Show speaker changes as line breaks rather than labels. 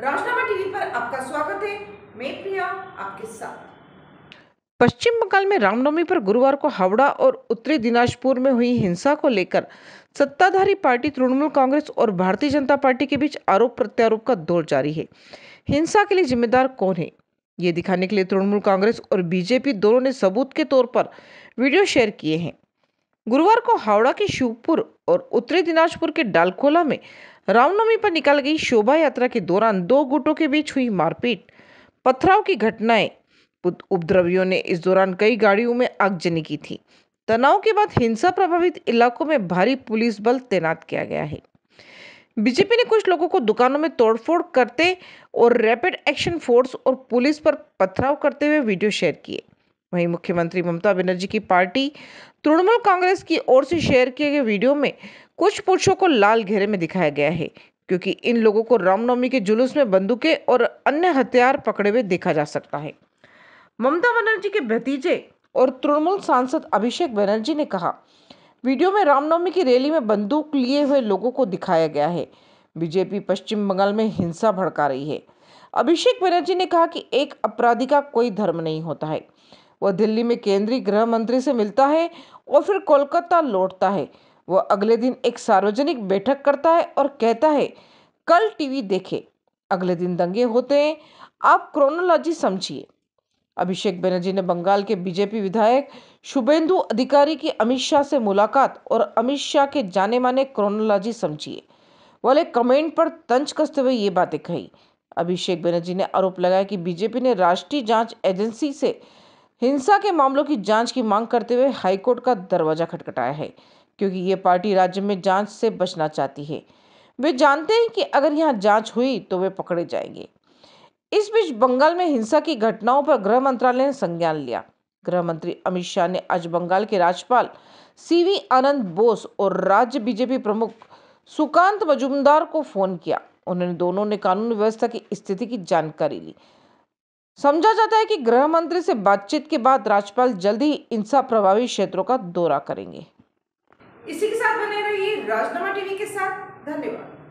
राजनामा TV पर आपका स्वागत है मैं प्रिया आपके साथ पश्चिम बंगाल में रामनवमी पर गुरुवार को हावड़ा और उत्तरी दिनाजपुर में हुई हिंसा को लेकर सत्ताधारी पार्टी तृणमूल कांग्रेस और भारतीय जनता पार्टी के बीच आरोप प्रत्यारोप का दौर जारी है हिंसा के लिए जिम्मेदार कौन है ये दिखाने के लिए तृणमूल कांग्रेस और बीजेपी दोनों ने सबूत के तौर पर वीडियो शेयर किए हैं गुरुवार को हावड़ा के शिवपुर और उत्तरी दिनाजपुर के डालखोला में रामनवमी पर निकाल गई शोभा यात्रा के दौरान दो गुटों के बीच हुई मारपीट पथराव की घटनाएं उपद्रवियों ने इस दौरान कई गाड़ियों में आगजनी की थी तनाव के बाद हिंसा प्रभावित इलाकों में भारी पुलिस बल तैनात किया गया है बीजेपी ने कुछ लोगों को दुकानों में तोड़फोड़ करते और रैपिड एक्शन फोर्स और पुलिस पर पथराव करते हुए वीडियो शेयर किए वहीं मुख्यमंत्री ममता बनर्जी की पार्टी तृणमूल कांग्रेस की ओर से शेयर किए गए वीडियो में कुछ पुरुषों को लाल घेरे में दिखाया गया है क्योंकि इन लोगों को रामनवमी के जुलूस में बंदूकें और अन्य हथियार पकड़े हुए देखा जा सकता है ममता बनर्जी के भतीजे और तृणमूल सांसद अभिषेक बनर्जी ने कहा वीडियो में रामनवमी की रैली में बंदूक लिए हुए लोगों को दिखाया गया है बीजेपी पश्चिम बंगाल में हिंसा भड़का रही है अभिषेक बनर्जी ने कहा कि एक अपराधी का कोई धर्म नहीं होता है वह दिल्ली में केंद्रीय गृह मंत्री से मिलता है और फिर कोलकाता लौटता है वह अगले दिन एक सार्वजनिक बैठक करता है और कहता है कल टीवी देखें अगले दिन दंगे होते हैं आप क्रोनोलॉजी समझिए अभिषेक बनर्जी ने बंगाल के बीजेपी विधायक शुभेंदु अधिकारी की अमित शाह से मुलाकात और अमित शाह के जाने माने क्रोनोलॉजी समझिए वाले कमेंट पर तंज कसते हुए ये बातें कही अभिषेक बनर्जी ने आरोप लगाया कि बीजेपी ने राष्ट्रीय जांच एजेंसी से हिंसा के मामलों की जांच की मांग करते हुए हाईकोर्ट का दरवाजा खटखटाया है क्योंकि ये पार्टी राज्य में जांच से बचना चाहती है वे जानते हैं कि अगर यहाँ जांच हुई तो वे पकड़े जाएंगे इस बीच बंगाल में हिंसा की घटनाओं पर गृह मंत्रालय ने संज्ञान लिया गृह मंत्री अमित शाह ने आज बंगाल के राज्यपाल सीवी आनंद बोस और राज्य बीजेपी प्रमुख सुकांत मजुमदार को फोन किया उन्होंने दोनों ने कानून व्यवस्था की स्थिति की जानकारी ली समझा जाता है कि गृह मंत्री से बातचीत के बाद राज्यपाल जल्द ही हिंसा प्रभावित क्षेत्रों का दौरा करेंगे इसी के साथ बने रहिए राजनामा टीवी के साथ धन्यवाद